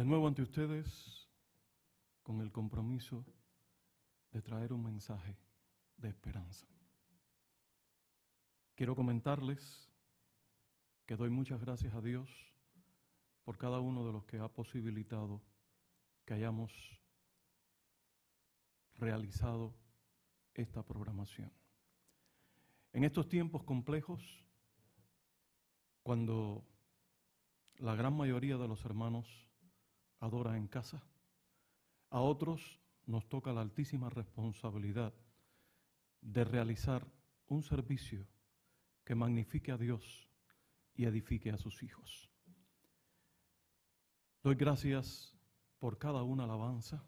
de nuevo ante ustedes con el compromiso de traer un mensaje de esperanza. Quiero comentarles que doy muchas gracias a Dios por cada uno de los que ha posibilitado que hayamos realizado esta programación. En estos tiempos complejos, cuando la gran mayoría de los hermanos adora en casa. A otros nos toca la altísima responsabilidad de realizar un servicio que magnifique a Dios y edifique a sus hijos. Doy gracias por cada una alabanza.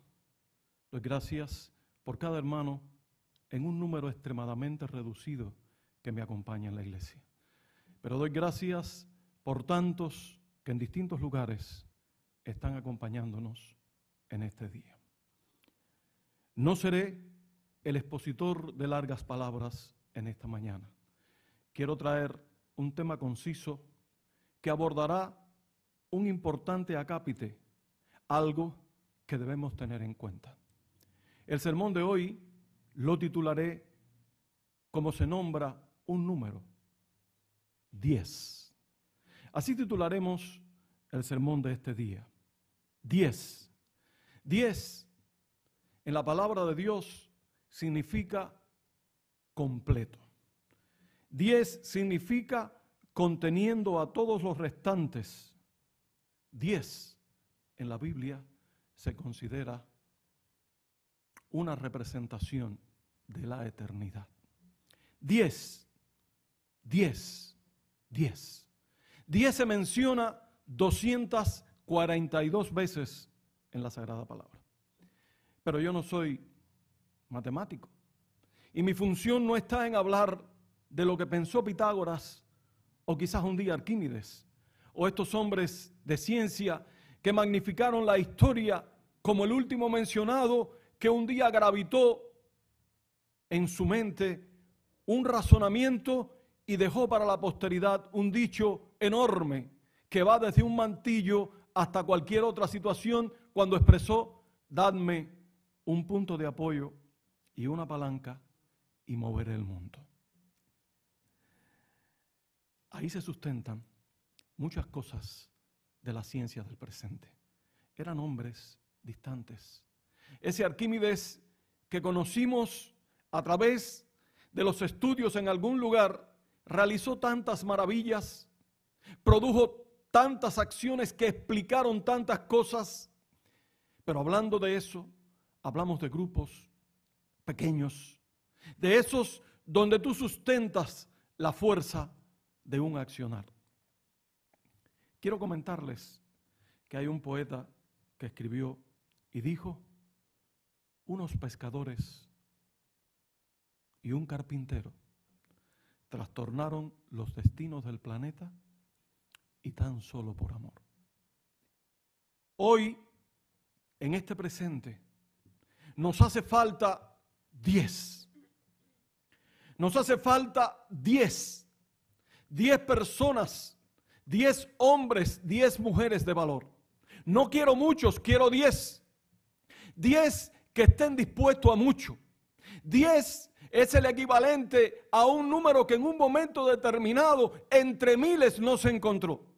Doy gracias por cada hermano en un número extremadamente reducido que me acompaña en la iglesia. Pero doy gracias por tantos que en distintos lugares están acompañándonos en este día. No seré el expositor de largas palabras en esta mañana. Quiero traer un tema conciso que abordará un importante acápite, algo que debemos tener en cuenta. El sermón de hoy lo titularé como se nombra un número, 10. Así titularemos el sermón de este día. 10. 10 en la palabra de Dios significa completo. 10 significa conteniendo a todos los restantes. 10 en la Biblia se considera una representación de la eternidad. 10, 10, 10. 10 se menciona 200 42 veces en la Sagrada Palabra. Pero yo no soy matemático. Y mi función no está en hablar de lo que pensó Pitágoras o quizás un día Arquímedes o estos hombres de ciencia que magnificaron la historia como el último mencionado que un día gravitó en su mente un razonamiento y dejó para la posteridad un dicho enorme que va desde un mantillo hasta cualquier otra situación cuando expresó, dadme un punto de apoyo y una palanca y moveré el mundo. Ahí se sustentan muchas cosas de la ciencia del presente. Eran hombres distantes. Ese Arquímedes que conocimos a través de los estudios en algún lugar, realizó tantas maravillas, produjo tantas acciones que explicaron tantas cosas. Pero hablando de eso, hablamos de grupos pequeños, de esos donde tú sustentas la fuerza de un accionar. Quiero comentarles que hay un poeta que escribió y dijo, unos pescadores y un carpintero trastornaron los destinos del planeta y tan solo por amor. Hoy, en este presente, nos hace falta 10. Nos hace falta 10. 10 personas, 10 hombres, 10 mujeres de valor. No quiero muchos, quiero 10. 10 que estén dispuestos a mucho. 10 es el equivalente a un número que en un momento determinado entre miles no se encontró.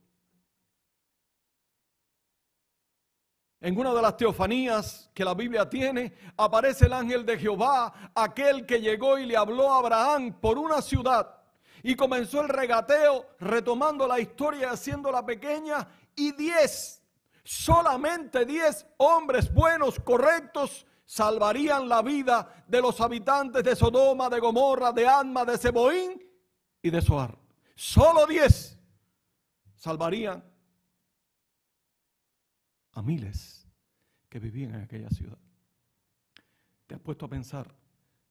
En una de las teofanías que la Biblia tiene, aparece el ángel de Jehová, aquel que llegó y le habló a Abraham por una ciudad. Y comenzó el regateo, retomando la historia, haciéndola pequeña. Y diez, solamente diez hombres buenos, correctos, salvarían la vida de los habitantes de Sodoma, de Gomorra, de Alma, de Seboín y de Soar. Solo diez salvarían a miles que vivían en aquella ciudad. Te has puesto a pensar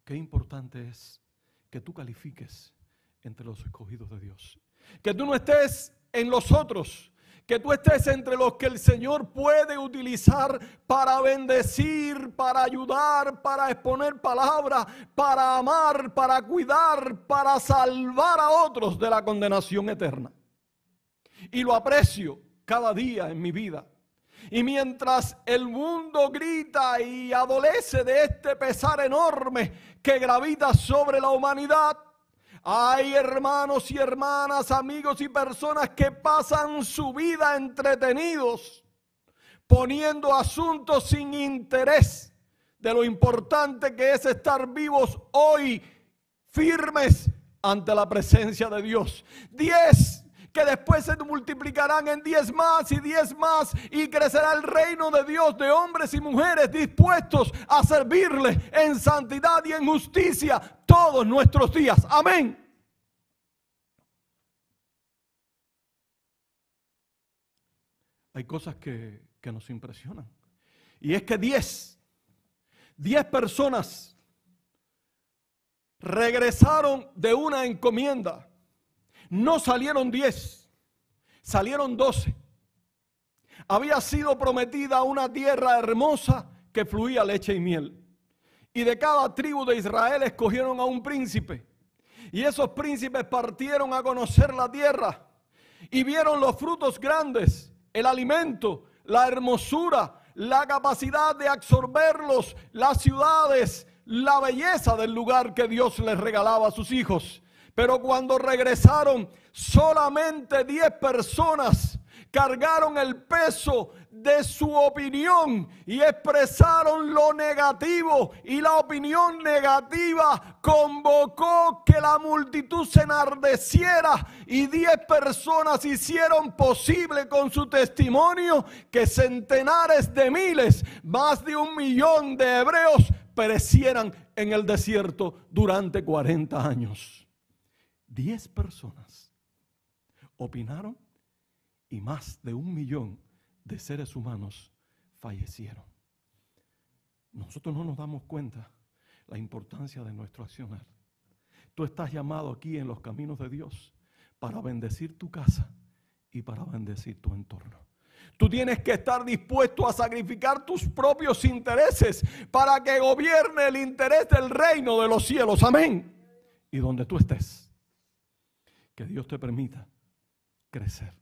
qué importante es que tú califiques entre los escogidos de Dios. Que tú no estés en los otros, que tú estés entre los que el Señor puede utilizar para bendecir, para ayudar, para exponer palabras, para amar, para cuidar, para salvar a otros de la condenación eterna. Y lo aprecio cada día en mi vida y mientras el mundo grita y adolece de este pesar enorme que gravita sobre la humanidad, hay hermanos y hermanas, amigos y personas que pasan su vida entretenidos poniendo asuntos sin interés de lo importante que es estar vivos hoy, firmes ante la presencia de Dios. Diez que después se multiplicarán en diez más y diez más y crecerá el reino de Dios de hombres y mujeres dispuestos a servirle en santidad y en justicia todos nuestros días. Amén. Hay cosas que, que nos impresionan. Y es que diez, diez personas regresaron de una encomienda no salieron diez, salieron doce. Había sido prometida una tierra hermosa que fluía leche y miel. Y de cada tribu de Israel escogieron a un príncipe. Y esos príncipes partieron a conocer la tierra y vieron los frutos grandes, el alimento, la hermosura, la capacidad de absorberlos, las ciudades, la belleza del lugar que Dios les regalaba a sus hijos. Pero cuando regresaron, solamente 10 personas cargaron el peso de su opinión y expresaron lo negativo y la opinión negativa convocó que la multitud se enardeciera y diez personas hicieron posible con su testimonio que centenares de miles, más de un millón de hebreos perecieran en el desierto durante 40 años. 10 personas opinaron y más de un millón de seres humanos fallecieron. Nosotros no nos damos cuenta la importancia de nuestro accionar. Tú estás llamado aquí en los caminos de Dios para bendecir tu casa y para bendecir tu entorno. Tú tienes que estar dispuesto a sacrificar tus propios intereses para que gobierne el interés del reino de los cielos. Amén. Y donde tú estés que Dios te permita crecer.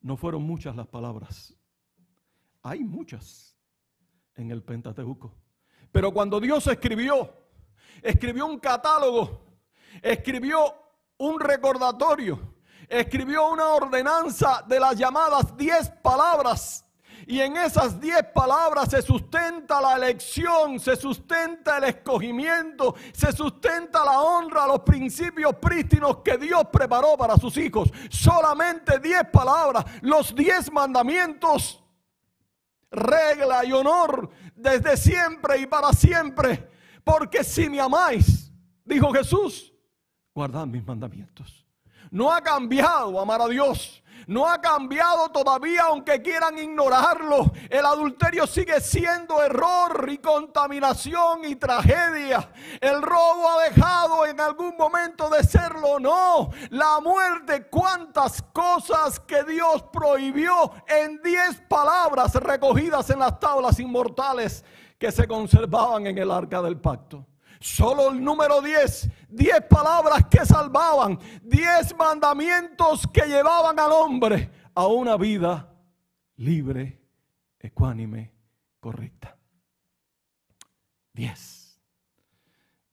No fueron muchas las palabras. Hay muchas en el Pentateuco. Pero cuando Dios escribió, escribió un catálogo, escribió un recordatorio, escribió una ordenanza de las llamadas diez palabras y en esas diez palabras se sustenta la elección, se sustenta el escogimiento, se sustenta la honra, los principios prístinos que Dios preparó para sus hijos. Solamente diez palabras, los diez mandamientos, regla y honor desde siempre y para siempre. Porque si me amáis, dijo Jesús, guardad mis mandamientos. No ha cambiado amar a Dios no ha cambiado todavía aunque quieran ignorarlo. El adulterio sigue siendo error y contaminación y tragedia. El robo ha dejado en algún momento de serlo, no. La muerte, cuántas cosas que Dios prohibió en diez palabras recogidas en las tablas inmortales que se conservaban en el arca del pacto. Solo el número 10, 10 palabras que salvaban, 10 mandamientos que llevaban al hombre a una vida libre, ecuánime, correcta. 10.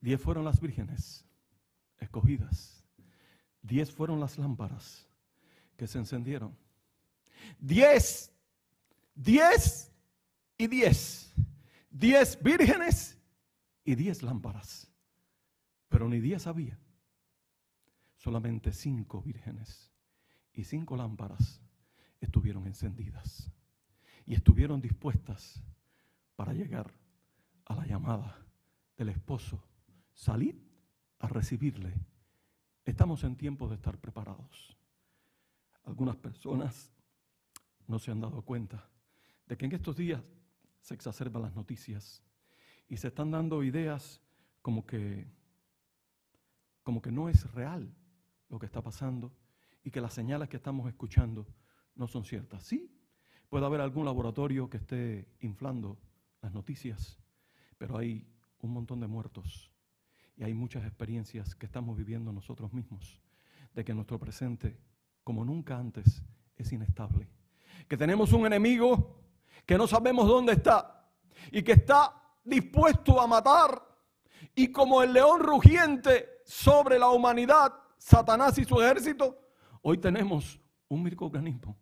10 fueron las vírgenes escogidas. 10 fueron las lámparas que se encendieron. 10, 10 y 10. 10 vírgenes y diez lámparas, pero ni diez había, solamente cinco vírgenes y cinco lámparas estuvieron encendidas y estuvieron dispuestas para llegar a la llamada del esposo. Salid a recibirle. Estamos en tiempo de estar preparados. Algunas personas no se han dado cuenta de que en estos días se exacerban las noticias y se están dando ideas como que, como que no es real lo que está pasando y que las señales que estamos escuchando no son ciertas. Sí, puede haber algún laboratorio que esté inflando las noticias, pero hay un montón de muertos y hay muchas experiencias que estamos viviendo nosotros mismos, de que nuestro presente, como nunca antes, es inestable. Que tenemos un enemigo que no sabemos dónde está y que está dispuesto a matar. Y como el león rugiente sobre la humanidad, Satanás y su ejército, hoy tenemos un microorganismo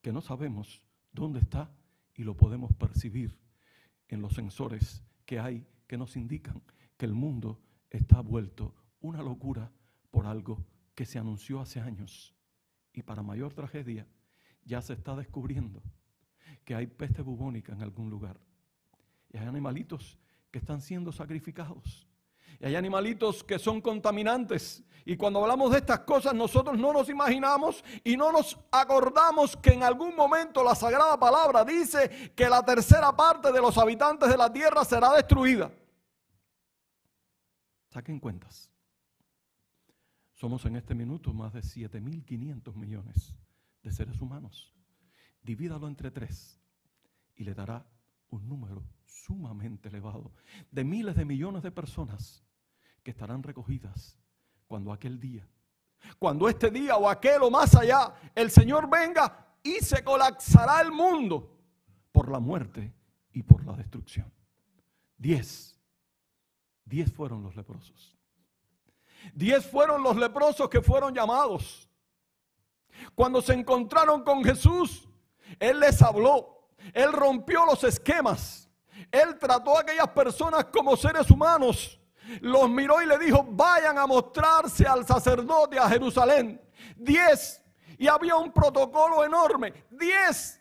que no sabemos dónde está y lo podemos percibir en los sensores que hay que nos indican que el mundo está vuelto una locura por algo que se anunció hace años. Y para mayor tragedia, ya se está descubriendo que hay peste bubónica en algún lugar. Y hay animalitos que están siendo sacrificados. Y hay animalitos que son contaminantes. Y cuando hablamos de estas cosas, nosotros no nos imaginamos y no nos acordamos que en algún momento la Sagrada Palabra dice que la tercera parte de los habitantes de la tierra será destruida. Saquen cuentas. Somos en este minuto más de 7.500 millones de seres humanos. Divídalo entre tres y le dará un número sumamente elevado de miles de millones de personas que estarán recogidas cuando aquel día, cuando este día o aquel o más allá, el Señor venga y se colapsará el mundo por la muerte y por la destrucción. Diez, diez fueron los leprosos. Diez fueron los leprosos que fueron llamados. Cuando se encontraron con Jesús, Él les habló, Él rompió los esquemas, él trató a aquellas personas como seres humanos. Los miró y le dijo, vayan a mostrarse al sacerdote a Jerusalén. Diez. Y había un protocolo enorme. Diez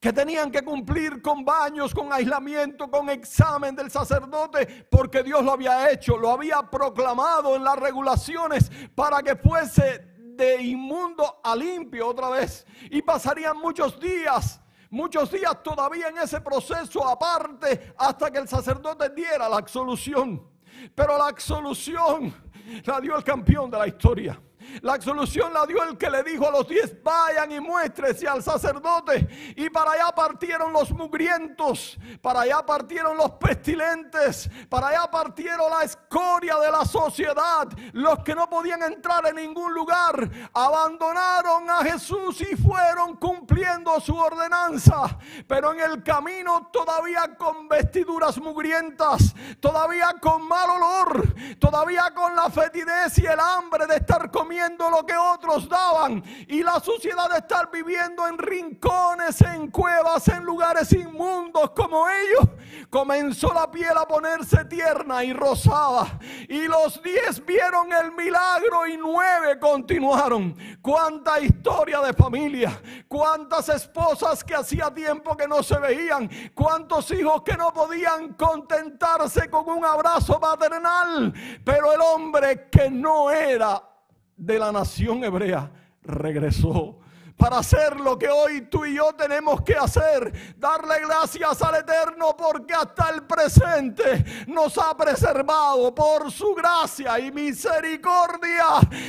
que tenían que cumplir con baños, con aislamiento, con examen del sacerdote, porque Dios lo había hecho, lo había proclamado en las regulaciones para que fuese de inmundo a limpio otra vez. Y pasarían muchos días Muchos días todavía en ese proceso aparte hasta que el sacerdote diera la absolución. Pero la absolución la dio el campeón de la historia. La absolución la dio el que le dijo a los diez, vayan y muéstrese al sacerdote. Y para allá partieron los mugrientos, para allá partieron los pestilentes, para allá partieron la escoria de la sociedad, los que no podían entrar en ningún lugar, abandonaron a Jesús y fueron cumpliendo su ordenanza. Pero en el camino todavía con vestiduras mugrientas, todavía con mal olor, todavía con la fetidez y el hambre de estar comiendo lo que otros daban y la suciedad de estar viviendo en rincones, en cuevas, en lugares inmundos como ellos, comenzó la piel a ponerse tierna y rosada. Y los diez vieron el milagro y nueve continuaron. Cuánta historia de familia, cuántas esposas que hacía tiempo que no se veían, cuántos hijos que no podían contentarse con un abrazo paternal... Pero el hombre que no era de la nación hebrea regresó para hacer lo que hoy tú y yo tenemos que hacer. Darle gracias al Eterno porque hasta el presente nos ha preservado por su gracia y misericordia.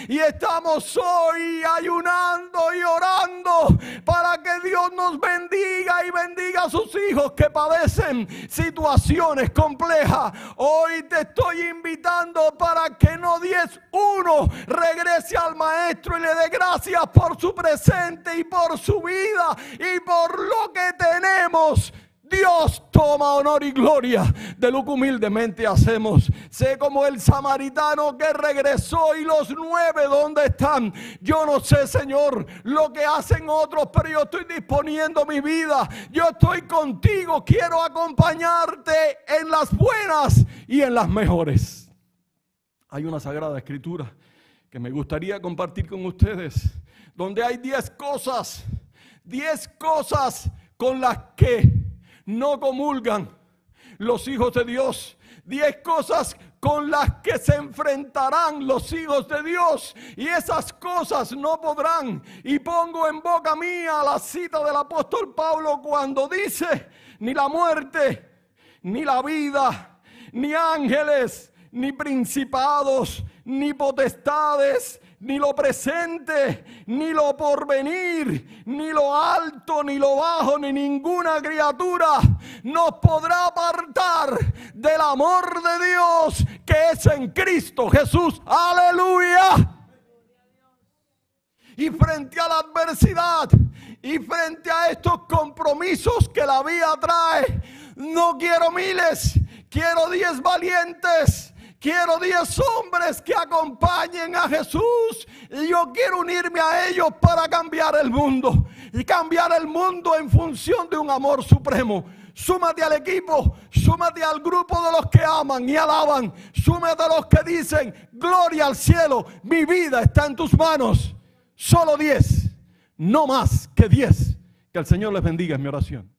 Y estamos hoy ayunando y orando para que Dios nos bendiga y bendiga a sus hijos que padecen situaciones complejas. Hoy te estoy invitando para que no diez uno regrese al maestro y le dé gracias por su presencia y por su vida y por lo que tenemos. Dios toma honor y gloria de lo que humildemente hacemos. Sé como el samaritano que regresó y los nueve, ¿dónde están? Yo no sé, Señor, lo que hacen otros, pero yo estoy disponiendo mi vida. Yo estoy contigo, quiero acompañarte en las buenas y en las mejores. Hay una sagrada escritura que me gustaría compartir con ustedes donde hay diez cosas, diez cosas con las que no comulgan los hijos de Dios, diez cosas con las que se enfrentarán los hijos de Dios y esas cosas no podrán. Y pongo en boca mía la cita del apóstol Pablo cuando dice, ni la muerte, ni la vida, ni ángeles, ni principados, ni potestades, ni lo presente, ni lo porvenir, ni lo alto, ni lo bajo, ni ninguna criatura nos podrá apartar del amor de Dios que es en Cristo Jesús. Aleluya. Y frente a la adversidad y frente a estos compromisos que la vida trae, no quiero miles, quiero diez valientes Quiero 10 hombres que acompañen a Jesús. Y yo quiero unirme a ellos para cambiar el mundo. Y cambiar el mundo en función de un amor supremo. Súmate al equipo, súmate al grupo de los que aman y alaban. Súmate a los que dicen, gloria al cielo, mi vida está en tus manos. Solo 10, no más que 10. Que el Señor les bendiga, en mi oración.